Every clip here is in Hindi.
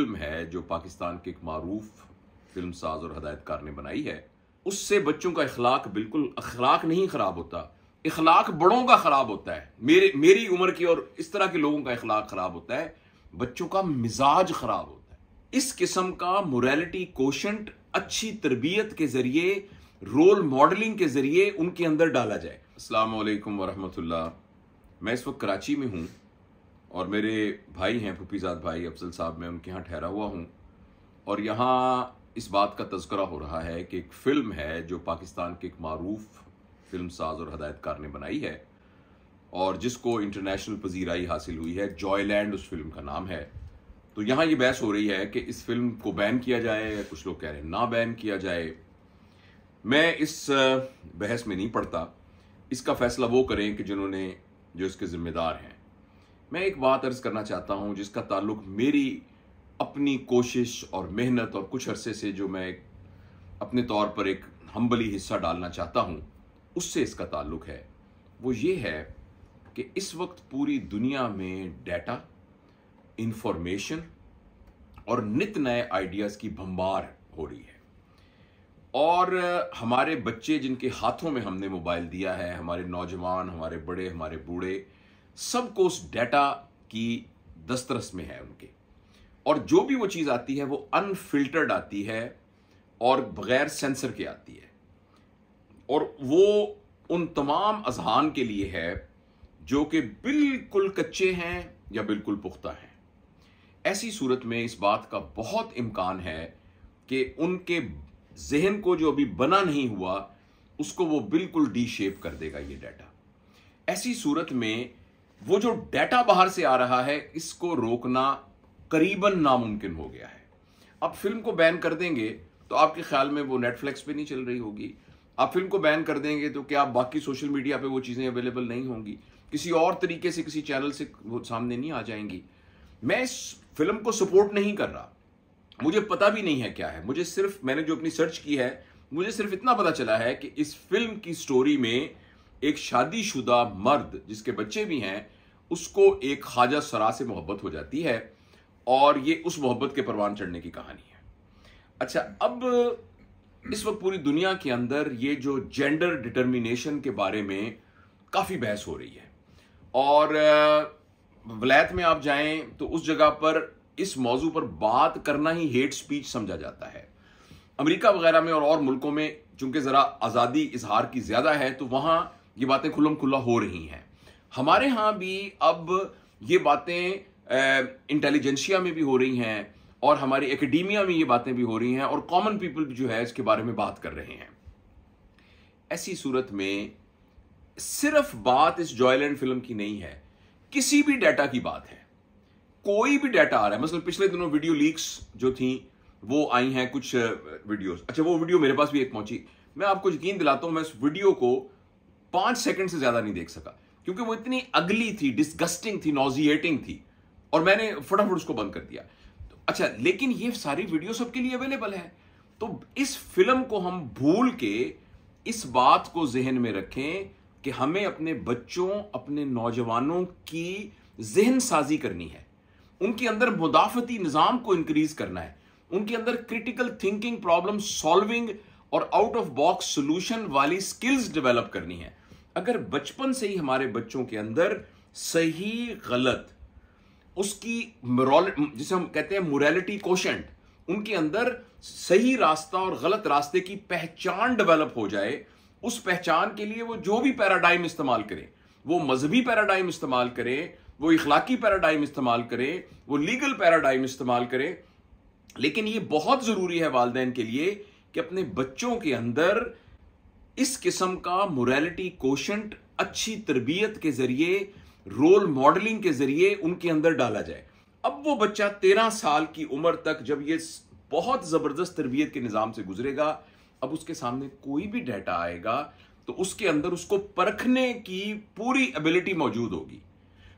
फिल्म है जो पाकिस्तान के एक मरूफ फिल्म साज और हदायतकार ने बनाई है उससे बच्चों का अखलाक बिल्कुल अखलाक नहीं ख़राब होता अखलाक बड़ों का ख़राब होता है मेरे मेरी उम्र की और इस तरह के लोगों का अखलाक ख़राब होता है बच्चों का मिजाज ख़राब होता है इस किस्म का मोरालिटी कोशंट अच्छी तरबियत के ज़रिए रोल मॉडलिंग के ज़रिए उनके अंदर डाला जाए वरहमत ला मैं इस वक्त कराची में हूँ और मेरे भाई हैं फुफीजाद भाई अफजल साहब मैं उनके यहाँ ठहरा हुआ हूँ और यहाँ इस बात का तस्करा हो रहा है कि एक फ़िल्म है जो पाकिस्तान के एक मरूफ फिल्म साज और हदायतकार ने बनाई है और जिसको इंटरनेशनल पजीराई हासिल हुई है जॉयलैंड उस फिल्म का नाम है तो यहाँ ये बहस हो रही है कि इस फिल्म को बैन किया जाए या कुछ लोग कह रहे हैं ना बैन किया जाए मैं इस बहस में नहीं पढ़ता इसका फैसला वो करें कि जिन्होंने जो इसके ज़िम्मेदार हैं मैं एक बात अर्ज करना चाहता हूँ जिसका ताल्लुक मेरी अपनी कोशिश और मेहनत और कुछ अरसे से जो मैं अपने तौर पर एक हम्बली हिस्सा डालना चाहता हूँ उससे इसका ताल्लुक है वो ये है कि इस वक्त पूरी दुनिया में डेटा इंफॉर्मेशन और नित नए आइडियाज़ की भंबार हो रही है और हमारे बच्चे जिनके हाथों में हमने मोबाइल दिया है हमारे नौजवान हमारे बड़े हमारे बूढ़े सब उस डेटा की दस्तरस में है उनके और जो भी वो चीज़ आती है वो अनफिल्टर्ड आती है और बगैर सेंसर के आती है और वो उन तमाम अजहान के लिए है जो कि बिल्कुल कच्चे हैं या बिल्कुल पुख्ता हैं ऐसी सूरत में इस बात का बहुत इम्कान है कि उनके जहन को जो अभी बना नहीं हुआ उसको वो बिल्कुल डी शेप कर देगा ये डाटा ऐसी सूरत में वो जो डेटा बाहर से आ रहा है इसको रोकना करीबन नामुमकिन हो गया है अब फिल्म को बैन कर देंगे तो आपके ख्याल में वो नेटफ्लिक्स पे नहीं चल रही होगी आप फिल्म को बैन कर देंगे तो क्या बाकी सोशल मीडिया पे वो चीज़ें अवेलेबल नहीं होंगी किसी और तरीके से किसी चैनल से वो सामने नहीं आ जाएंगी मैं इस फिल्म को सपोर्ट नहीं कर रहा मुझे पता भी नहीं है क्या है मुझे सिर्फ मैंने जो अपनी सर्च की है मुझे सिर्फ इतना पता चला है कि इस फिल्म की स्टोरी में एक शादीशुदा मर्द जिसके बच्चे भी हैं उसको एक ख्वाजा सरा से मोहब्बत हो जाती है और ये उस मोहब्बत के परवान चढ़ने की कहानी है अच्छा अब इस वक्त पूरी दुनिया के अंदर ये जो जेंडर डिटर्मिनेशन के बारे में काफ़ी बहस हो रही है और वलैत में आप जाएं तो उस जगह पर इस मौजू पर बात करना ही हेट स्पीच समझा जाता है अमेरिका वगैरह में और और मुल्कों में चूंकि ज़रा आज़ादी इजहार की ज़्यादा है तो वहाँ ये बातें खुलम खुल्ला हो रही हैं हमारे यहाँ भी अब ये बातें इंटेलिजेंशिया में भी हो रही हैं और हमारी एकेडमिया में ये बातें भी हो रही हैं और कॉमन पीपल जो है इसके बारे में बात कर रहे हैं ऐसी सूरत में सिर्फ बात इस जॉयलैंड फिल्म की नहीं है किसी भी डाटा की बात है कोई भी डाटा आ रहा है मतलब पिछले दिनों वीडियो लीक्स जो थी वो आई हैं कुछ वीडियोस अच्छा वो वीडियो मेरे पास भी एक पहुंची मैं आपको यकीन दिलाता हूं मैं उस वीडियो को पांच सेकंड से ज्यादा नहीं देख सका क्योंकि वो इतनी अगली थी डिस्गस्टिंग थी नॉजिएटिंग थी और मैंने फटाफट उसको बंद कर दिया तो अच्छा लेकिन ये सारी वीडियो सबके लिए अवेलेबल है तो इस फिल्म को हम भूल के इस बात को जहन में रखें कि हमें अपने बच्चों अपने नौजवानों की जहन साजी करनी है उनके अंदर मुदाफती निज़ाम को इंक्रीज करना है उनके अंदर क्रिटिकल थिंकिंग प्रॉब्लम सॉल्विंग और आउट ऑफ बॉक्स सोल्यूशन वाली स्किल्स डेवलप करनी है अगर बचपन से ही हमारे बच्चों के अंदर सही गलत उसकी जिसे हम कहते हैं मोरलिटी क्वेश्चन उनके अंदर सही रास्ता और गलत रास्ते की पहचान डेवलप हो जाए उस पहचान के लिए वो जो भी पैराडाइम इस्तेमाल करें वो मजहबी पैराडाइम इस्तेमाल करें वो इखलाकी पैराडाइम इस्तेमाल करें वो लीगल पैराडाइम इस्तेमाल करें लेकिन ये बहुत ज़रूरी है वालदेन के लिए कि अपने बच्चों के अंदर इस किस्म का मोरालिटी कोशंट अच्छी तरबियत के जरिए रोल मॉडलिंग के जरिए उनके अंदर डाला जाए अब वो बच्चा तेरह साल की उम्र तक जब ये बहुत ज़बरदस्त तरबियत के निज़ाम से गुजरेगा अब उसके सामने कोई भी डाटा आएगा तो उसके अंदर उसको परखने की पूरी एबिलिटी मौजूद होगी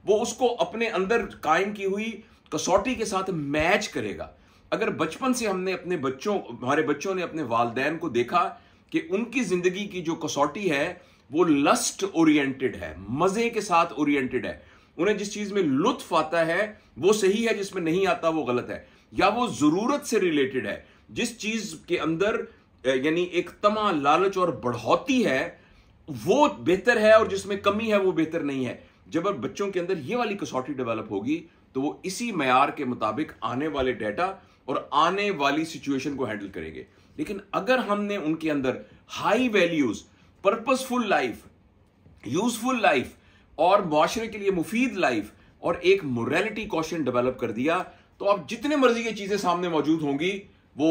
वो उसको अपने अंदर कायम की हुई कसौटी के साथ मैच करेगा अगर बचपन से हमने अपने बच्चों हमारे बच्चों ने अपने वालदेन को देखा कि उनकी जिंदगी की जो कसौटी है वो लस्ट ओरिएंटेड है मजे के साथ ओरिएंटेड है उन्हें जिस चीज में लुत्फ आता है वो सही है जिसमें नहीं आता वो गलत है या वो जरूरत से रिलेटेड है जिस चीज के अंदर यानी एक तमा लालच और बढ़ोती है वो बेहतर है और जिसमें कमी है वो बेहतर नहीं है जब बच्चों के अंदर ये वाली कसौटी डेवलप होगी तो वो इसी मैार के मुताबिक आने वाले डेटा और आने वाली सिचुएशन को हैंडल करेंगे लेकिन अगर हमने उनके अंदर high values purposeful life useful life और माशरे के लिए मुफीद लाइफ और एक मोरलिटी क्वेश्चन डेवलप कर दिया तो आप जितने मर्जी की चीजें सामने मौजूद होंगी वो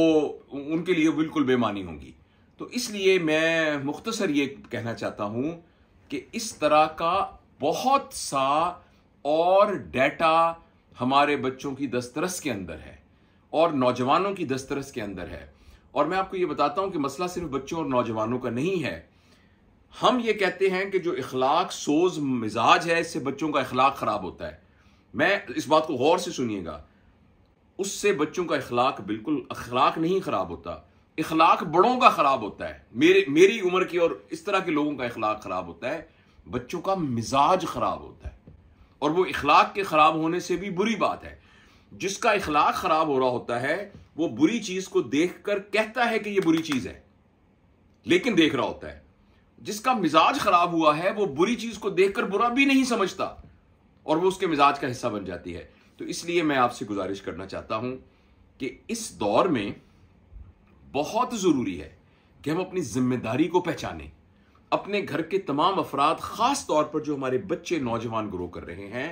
उनके लिए बिल्कुल बेमानी होंगी तो इसलिए मैं मुख्तसर ये कहना चाहता हूं कि इस तरह का बहुत सा और डेटा हमारे बच्चों की दस्तरस के अंदर है और नौजवानों की दस्तरस के अंदर है और मैं आपको ये बताता हूं कि मसला सिर्फ बच्चों और नौजवानों का नहीं है हम ये कहते हैं कि जो इखलाक सोज मिजाज है इससे बच्चों का इखलाक ख़राब होता है मैं इस बात को गौर से सुनिएगा उससे बच्चों का इखलाक बिल्कुल अखलाक नहीं ख़राब होता इखलाक बड़ों का ख़राब होता है मेरे मेरी उम्र की और इस तरह के लोगों का इखलाक ख़राब होता है बच्चों का मिजाज ख़राब होता है और वो इखलाक के ख़राब होने से भी बुरी बात है जिसका इखलाक खराब हो रहा होता है वो बुरी चीज को देखकर कहता है कि ये बुरी चीज है लेकिन देख रहा होता है जिसका मिजाज खराब हुआ है वो बुरी चीज को देखकर बुरा भी नहीं समझता और वो उसके मिजाज का हिस्सा बन जाती है तो इसलिए मैं आपसे गुजारिश करना चाहता हूं कि इस दौर में बहुत जरूरी है कि हम अपनी जिम्मेदारी को पहचानें अपने घर के तमाम अफराद खास तौर पर जो हमारे बच्चे नौजवान ग्रो कर रहे हैं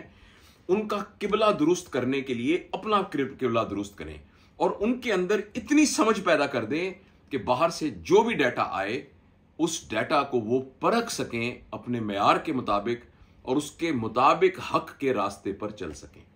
उनका किबला दुरुस्त करने के लिए अपना किबला दुरुस्त करें और उनके अंदर इतनी समझ पैदा कर दें कि बाहर से जो भी डाटा आए उस डाटा को वो परख सकें अपने मैार के मुताबिक और उसके मुताबिक हक के रास्ते पर चल सकें